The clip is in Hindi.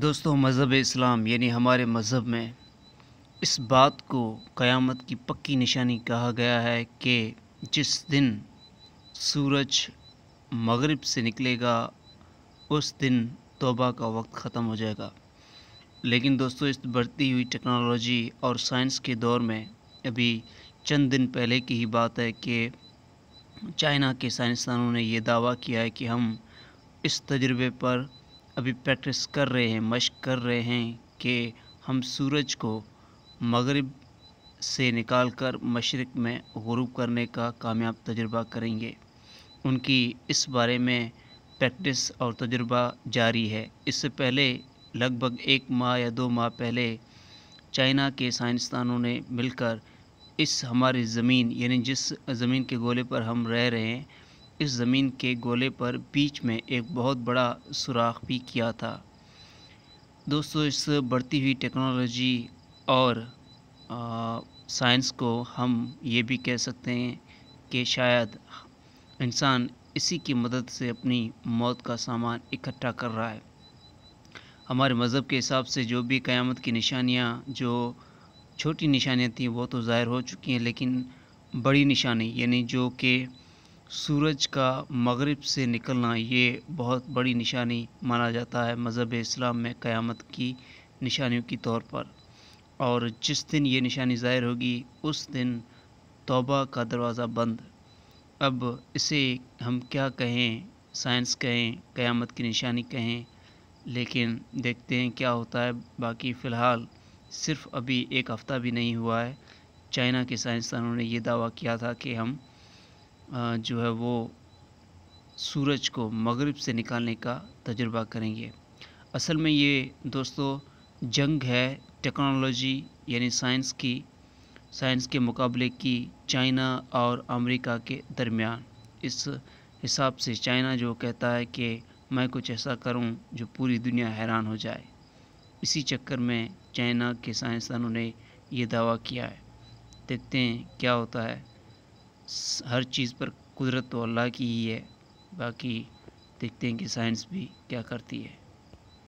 दोस्तों मज़हब इस्लाम यानी हमारे मज़हब में इस बात को क़यामत की पक्की निशानी कहा गया है कि जिस दिन सूरज मगरिब से निकलेगा उस दिन तोबा का वक्त ख़त्म हो जाएगा लेकिन दोस्तों इस बढ़ती हुई टेक्नोलॉजी और साइंस के दौर में अभी चंद दिन पहले की ही बात है कि चाइना के साइंसदानों ने यह दावा किया है कि हम इस तजुर्बे पर अभी प्रैक्टिस कर रहे हैं मश्क कर रहे हैं कि हम सूरज को मगरिब से निकाल कर मशरक़ में गरूब करने का कामयाब तजर्बा करेंगे उनकी इस बारे में प्रैक्टिस और तजर्बा जारी है इससे पहले लगभग एक माह या दो माह पहले चाइना के साइंसदानों ने मिलकर इस हमारी ज़मीन यानी जिस ज़मीन के गोले पर हम रह रहे हैं इस ज़मीन के गोले पर बीच में एक बहुत बड़ा सुराख भी किया था दोस्तों इस बढ़ती हुई टेक्नोलॉजी और साइंस को हम ये भी कह सकते हैं कि शायद इंसान इसी की मदद से अपनी मौत का सामान इकट्ठा कर रहा है हमारे मज़हब के हिसाब से जो भी क़यामत की निशानियाँ जो छोटी निशानियाँ थीं वो तो ज़ाहिर हो चुकी हैं लेकिन बड़ी निशानी यानी जो कि सूरज का मगरिब से निकलना ये बहुत बड़ी निशानी माना जाता है मज़हब इस्लाम में क़यामत की निशानियों के तौर पर और जिस दिन ये निशानी ज़ाहिर होगी उस दिन तौबा का दरवाज़ा बंद अब इसे हम क्या कहें साइंस कहें क़यामत की निशानी कहें लेकिन देखते हैं क्या होता है बाकी फ़िलहाल सिर्फ अभी एक हफ़्ता भी नहीं हुआ है चाइना के साइंसदानों ने यह दावा किया था कि हम जो है वो सूरज को मगरिब से निकालने का तजुर्बा करेंगे असल में ये दोस्तों जंग है टेक्नोलॉजी यानी साइंस की साइंस के मुकाबले की चाइना और अमेरिका के दरमियान इस हिसाब से चाइना जो कहता है कि मैं कुछ ऐसा करूं जो पूरी दुनिया हैरान हो जाए इसी चक्कर में चाइना के साइंसदानों ने ये दावा किया है देखते हैं क्या होता है हर चीज़ पर कुदरत तो अल्लाह की ही है बाकी देखते हैं कि साइंस भी क्या करती है